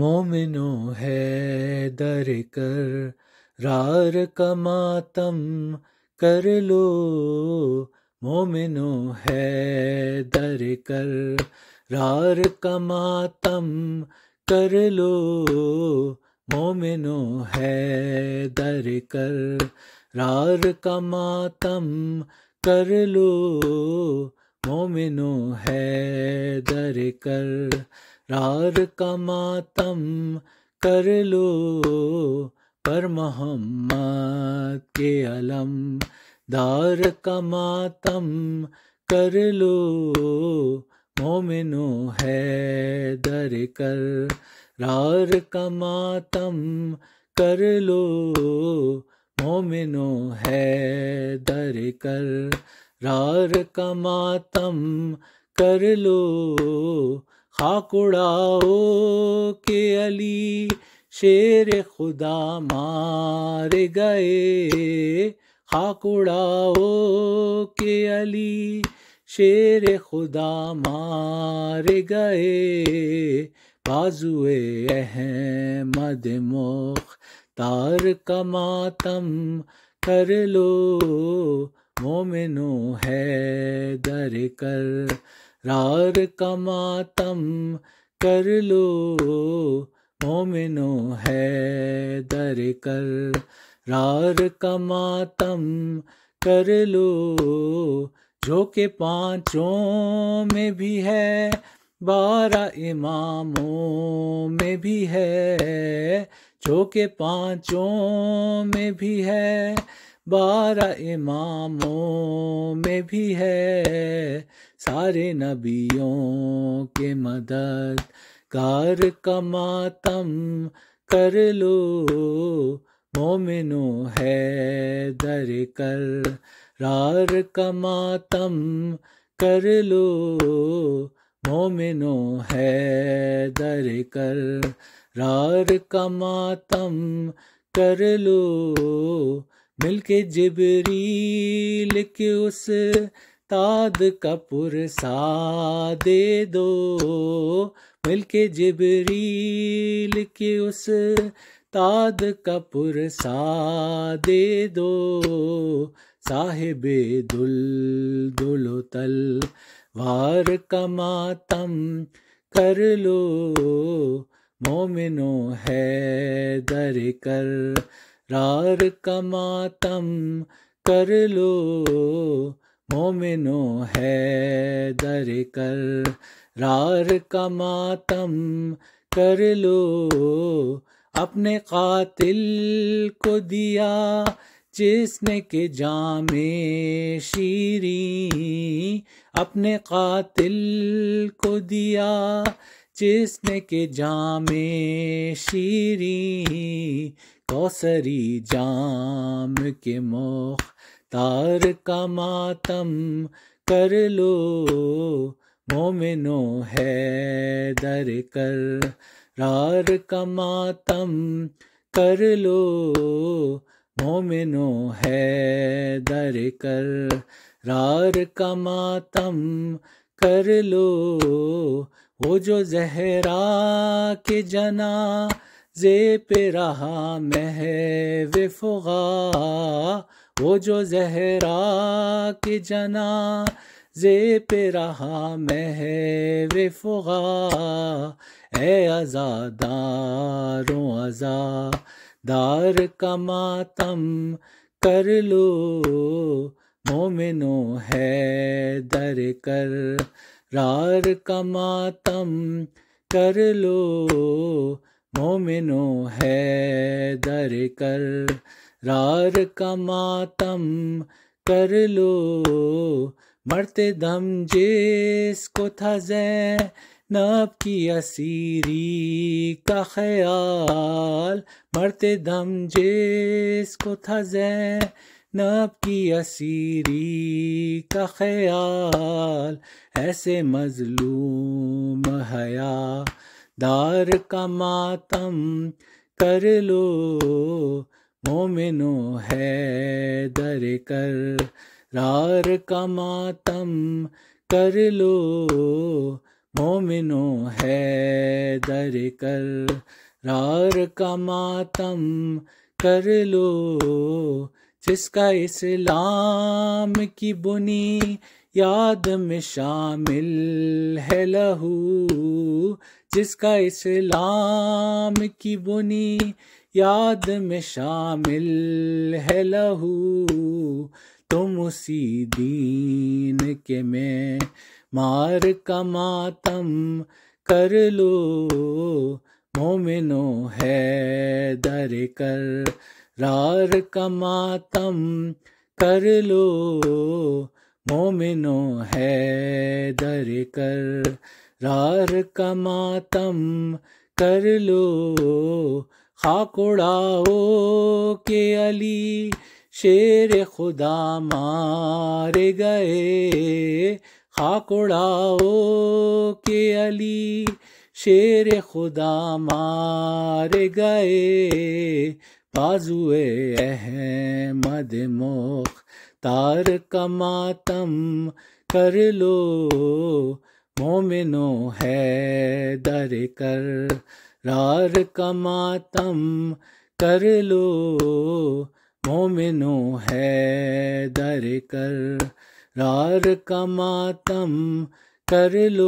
मोमिनो है दर कर रार कमातम कर लो मोमिनो है दर कर रार कमातम कर लो मोमिनो है दर कर रार कमातम कर लो मोमिनो है दर कर रार का मातम कर लो पर मोहम्मद के अलम दार का मातम कर लो मोमिनो है दर कर रार का मातम कर लो मोमिनो है दर कर रार का मातम कर लो खाक उड़ाओ के अली शेर खुदा मारे गए खाक उड़ाओ के अली शेर खुदा मारे गए बाजुए अहमद मोख तार कमातम कर लो मोमिनो है दर कर रार का मातम कर लो मोमिनो है दर कर रार का मातम कर लो जो के पांचों में भी है बारह इमामों में भी है जो के पांचों में भी है बारह इमामों में भी है सारे नबियों के मदद कार का मातम कर लो मोमिनो है दर कर रार का मातम कर लो मोमिनो है दर कर रार का मातम कर लो मिलके जिबरील के उस ताद कपुर सा दे दो मिलके जिबरील के उस ताद कपुर सा दे दो साहेब दुल दुलो तल वार कमातम कर लो मोमिनो है दर कर रार कमातम कर लो मोमिनो है दर कर रार का मातम कर लो अपने कातिल को दिया जिसने के जामे शीरी अपने कातिल को दिया जिसने के जामे शीरी कौसरी जाम के मोख तार का मातम कर लो मोमिनो है दर कर रार का मातम कर लो मोमिनो है दर कर रार का मातम कर लो वो जो जहरा के जना जे पे रहा महव फुगा वो जो जहरा के जना जे पे रहा मैं फुगा ए आज़ादारों आज़ादार का मातम कर लो मोमिनो है दर कर रार का मातम कर लो मोमिनो है दर कर रार का मातम कर लो मरते दम को था जै नब की असीरी का ख्याल मरते दम जेस को था नब की असीरी का ख्याल ऐसे मजलूम हया दार का मातम कर लो मोमिनो है दर कर रार का मातम कर लो मोमिनो है दर कर रार का मातम कर लो जिसका इस्लाम की बुनी याद में शामिल है लहू जिसका इस्लाम की बुनी याद में शामिल है लहू तुम उसी दीन के मैं मार का मातम कर लो मोमिनो है दर कर रार का मातम कर लो मोमिनो है दर कर रार का मातम कर लो खाकुड़ाओ के अली शेर खुदा मारे गए खाकुड़ाओ के अली शेर खुदा मारे गए बाजुए अहमद मोख तार का मातम कर लो मोमिनो है दर कर रार का मातम कर लो मोमिनो है दर कर रार का मातम कर लो